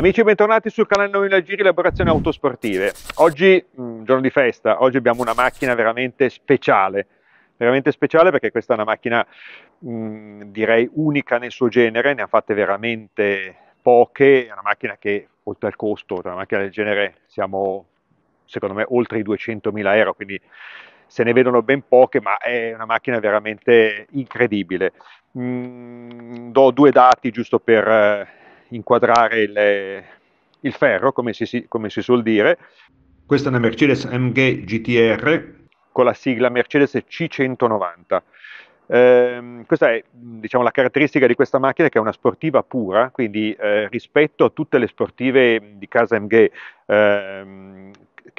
Amici bentornati sul canale 9000 Giri Elaborazioni Autosportive. Oggi, mh, mm, giorno di festa, oggi abbiamo una macchina veramente speciale, veramente speciale perché questa è una macchina mh, mm, direi unica nel suo genere, ne ha fatte veramente poche, è una macchina che oltre al costo, una macchina del genere siamo secondo me oltre i 200.000 euro, quindi se ne vedono ben poche, ma è una macchina veramente incredibile. Mm, do due dati giusto per eh, inquadrare il, eh, il ferro, come si, come si suol dire. Questa è una Mercedes MG GTR con la sigla Mercedes C190. Eh, questa è diciamo, la caratteristica di questa macchina che è una sportiva pura, quindi eh, rispetto a tutte le sportive di casa MG, eh,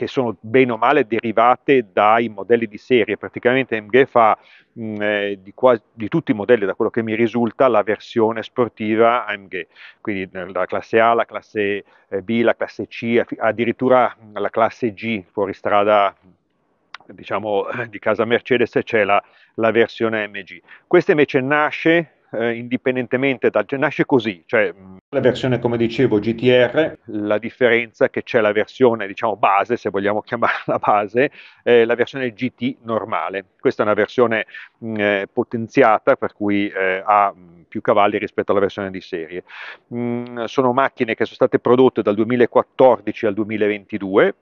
che sono bene o male derivate dai modelli di serie. Praticamente MG fa mh, mm, eh, di, quasi, di, tutti i modelli, da quello che mi risulta, la versione sportiva MG, quindi eh, la classe A, la classe eh, B, la classe C, addirittura mm, la classe G fuori strada. diciamo di casa Mercedes c'è la, la versione MG. Questa invece nasce eh, indipendentemente da... nasce così. Cioè, mm, la versione, come dicevo, GTR. La differenza è che c'è la versione, diciamo, base, se vogliamo chiamarla base, eh, la versione GT normale. Questa è una versione mh, mm, eh, potenziata, per cui eh, ha mm, più cavalli rispetto alla versione di serie. Mh, sono macchine che sono state prodotte dal 2014 al 2022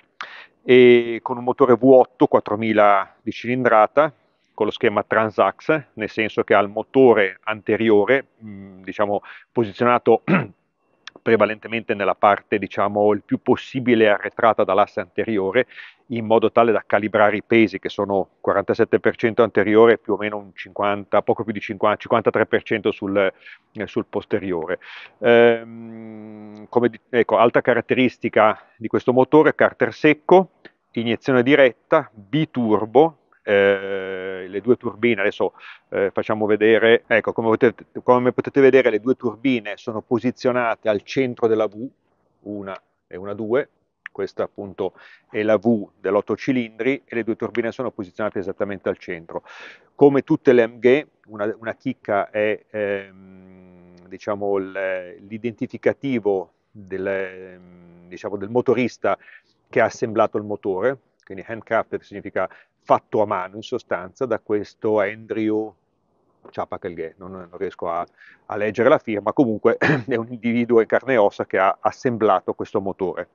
e con un motore V8 4000 di cilindrata con lo schema Transax, nel senso che ha il motore anteriore, mh, mm, diciamo, posizionato prevalentemente nella parte diciamo il più possibile arretrata dall'asse anteriore in modo tale da calibrare i pesi che sono 47% anteriore e più o meno un 50, poco più di 50, 53% sul, sul posteriore. Ehm, come, ecco, altra caratteristica di questo motore, carter secco, iniezione diretta, biturbo, eh, le due turbine, adesso eh, facciamo vedere, ecco come potete, come potete vedere le due turbine sono posizionate al centro della V, una e una due, questa appunto è la V dell'otto cilindri e le due turbine sono posizionate esattamente al centro. Come tutte le MG, una, una chicca è ehm, diciamo, l'identificativo del, ehm, diciamo, del motorista che ha assemblato il motore, quindi handcrafted significa fatto a mano in sostanza da questo Andrew Chapacalghe, non, non riesco a, a, leggere la firma, comunque è un individuo in carne e ossa che ha assemblato questo motore.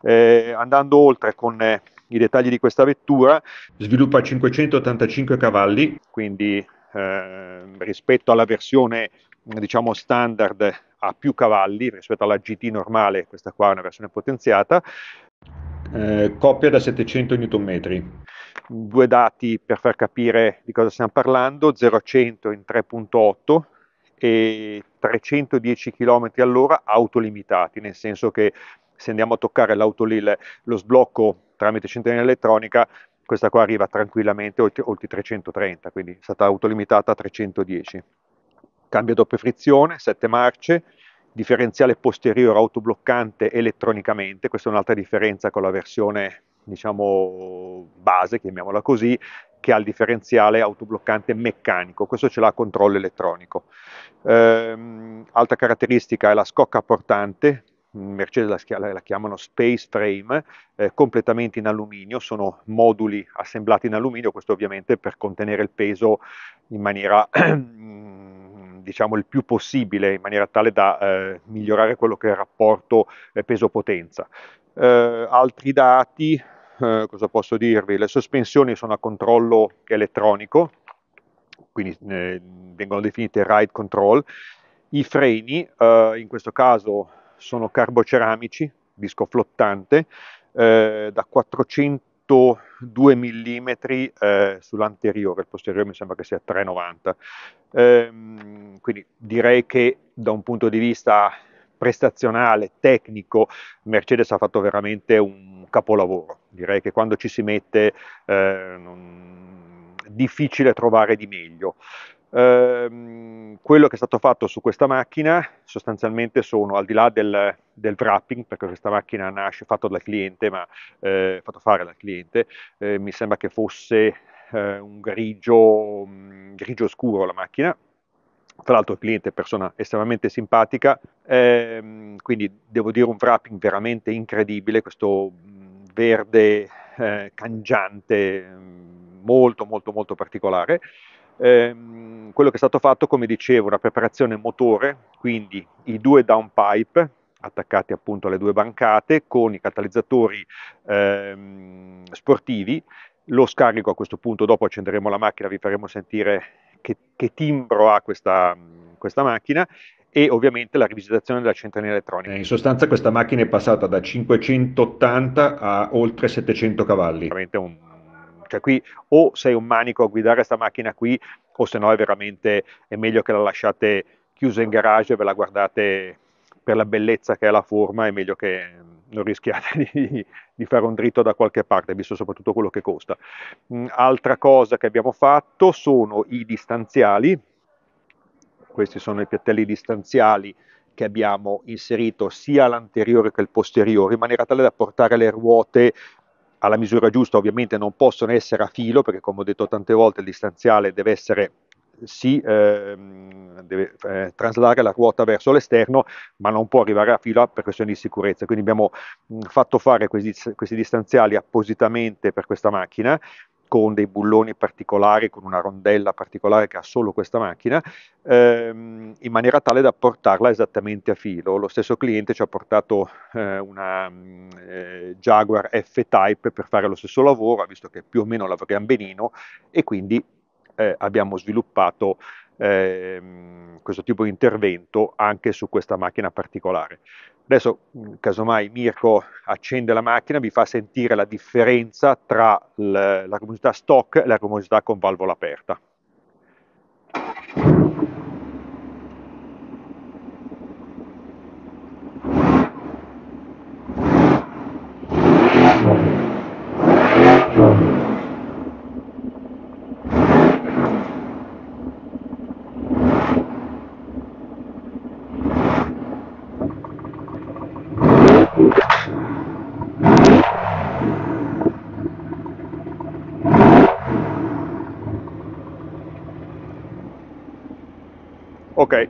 Eh, andando oltre con eh, i dettagli di questa vettura, sviluppa 585 cavalli, quindi eh, rispetto alla versione diciamo standard ha più cavalli rispetto alla GT normale, questa qua è una versione potenziata. Eh, coppia da 700 Nm. Due dati per far capire di cosa stiamo parlando, 0 a 100 in 3.8 e 310 km all'ora autolimitati, nel senso che se andiamo a toccare il, lo sblocco tramite centralina elettronica, questa qua arriva tranquillamente oltre, oltre 330, quindi è stata autolimitata a 310. Cambio doppia frizione, 7 marce, differenziale posteriore autobloccante elettronicamente, questa è un'altra differenza con la versione diciamo, base, chiamiamola così, che ha il differenziale autobloccante meccanico, questo ce l'ha a controllo elettronico. Ehm, altra caratteristica è la scocca portante, Mercedes la, la, chiamano Space Frame, eh, completamente in alluminio, sono moduli assemblati in alluminio, questo ovviamente per contenere il peso in maniera mm, diciamo il più possibile, in maniera tale da eh, migliorare quello che è il rapporto eh, peso-potenza. Eh, altri dati, eh, cosa posso dirvi? Le sospensioni sono a controllo elettronico, quindi eh, vengono definite ride control. I freni, eh, in questo caso, sono carboceramici, disco flottante, eh, da 402 mm eh, sull'anteriore, il posteriore mi sembra che sia 390. Ehm, quindi direi che da un punto di vista prestazionale, tecnico, Mercedes ha fatto veramente un capolavoro direi che quando ci si mette eh, difficile trovare di meglio. Eh, quello che è stato fatto su questa macchina sostanzialmente sono al di là del, del wrapping perché questa macchina nasce fatto dal cliente ma eh, fatto fare dal cliente eh, mi sembra che fosse eh, un grigio, mh, mm, grigio scuro la macchina tra l'altro il cliente è persona estremamente simpatica, ehm, quindi devo dire un wrapping veramente incredibile, questo verde eh, cangiante, mm, molto molto molto particolare. Eh, quello che è stato fatto, come dicevo, una preparazione motore, quindi i due downpipe attaccati appunto alle due bancate con i catalizzatori eh, sportivi. Lo scarico a questo punto, dopo accenderemo la macchina, vi faremo sentire che, che timbro ha questa, mm, questa macchina e ovviamente la rivisitazione della centralina elettronica. Eh, in sostanza questa macchina è passata da 580 a oltre 700 cavalli. Veramente un, cioè qui o sei un manico a guidare questa macchina qui o se no è veramente è meglio che la lasciate chiusa in garage e ve la guardate per la bellezza che è la forma è meglio che non rischiate di, di, fare un dritto da qualche parte, visto soprattutto quello che costa. Mm, altra cosa che abbiamo fatto sono i distanziali, questi sono i piattelli distanziali che abbiamo inserito sia l'anteriore che il posteriore in maniera tale da portare le ruote alla misura giusta, ovviamente non possono essere a filo perché come ho detto tante volte il distanziale deve essere sì, eh, deve eh, traslare la ruota verso l'esterno, ma non può arrivare a filo per questioni di sicurezza. Quindi abbiamo mh, fatto fare questi, questi distanziali appositamente per questa macchina con dei bulloni particolari, con una rondella particolare che ha solo questa macchina, ehm, in maniera tale da portarla esattamente a filo. Lo stesso cliente ci ha portato eh, una eh, Jaguar F-Type per fare lo stesso lavoro, visto che più o meno lavoriamo benino e quindi eh, abbiamo sviluppato Ehm, questo tipo di intervento anche su questa macchina particolare. Adesso, mhmm, casomai, Mirko accende la macchina, vi fa sentire la differenza tra la, la stock e la comodità con valvola aperta. Ok,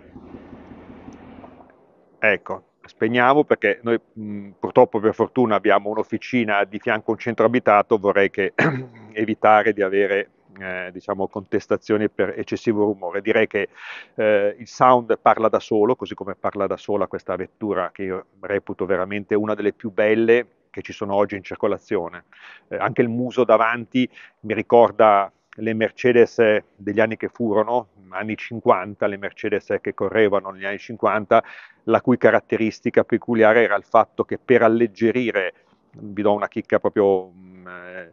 ecco, spegniamo perché noi mh, purtroppo per fortuna abbiamo un'officina di fianco a un centro abitato, vorrei che, evitare di avere eh, diciamo, contestazioni per eccessivo rumore. Direi che eh, il sound parla da solo, così come parla da sola questa vettura che io reputo veramente una delle più belle che ci sono oggi in circolazione. Eh, anche il muso davanti mi ricorda le Mercedes degli anni che furono, anni 50, le Mercedes che correvano negli anni 50, la cui caratteristica peculiare era il fatto che per alleggerire, vi do una chicca proprio, mm, eh,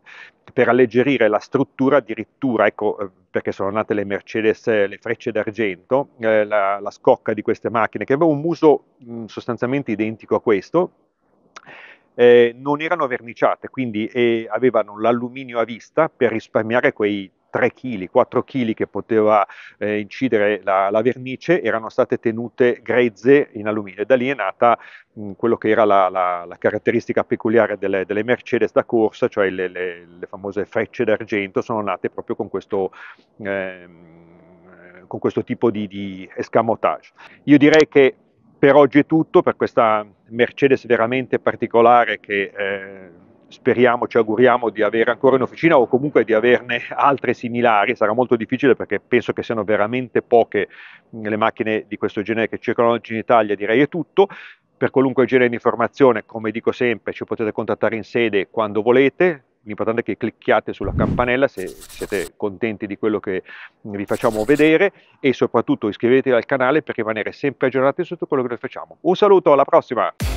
per alleggerire la struttura addirittura, ecco eh, perché sono nate le Mercedes, eh, le frecce d'argento, la, la, scocca di queste macchine che aveva un muso mm, sostanzialmente identico a questo, eh, non erano verniciate, quindi eh, avevano l'alluminio a vista per risparmiare quei 3 kg, 4 kg che poteva eh, incidere la, la, vernice, erano state tenute grezze in alluminio e da lì è nata mh, mm, quello che era la, la, la caratteristica peculiare delle, delle, Mercedes da corsa, cioè le, le, le, famose frecce d'argento, sono nate proprio con questo... Ehm, con questo tipo di, di escamotage. Io direi che per oggi è tutto, per questa Mercedes veramente particolare che eh, speriamo, ci auguriamo di avere ancora in officina o comunque di averne altre similari, sarà molto difficile perché penso che siano veramente poche le macchine di questo genere che circolano oggi in Italia, direi è tutto. Per qualunque genere di informazione, come dico sempre, ci potete contattare in sede quando volete, l'importante è che clicchiate sulla campanella se siete contenti di quello che vi facciamo vedere e soprattutto iscrivetevi al canale per rimanere sempre aggiornati su tutto quello che noi facciamo. Un saluto, alla prossima!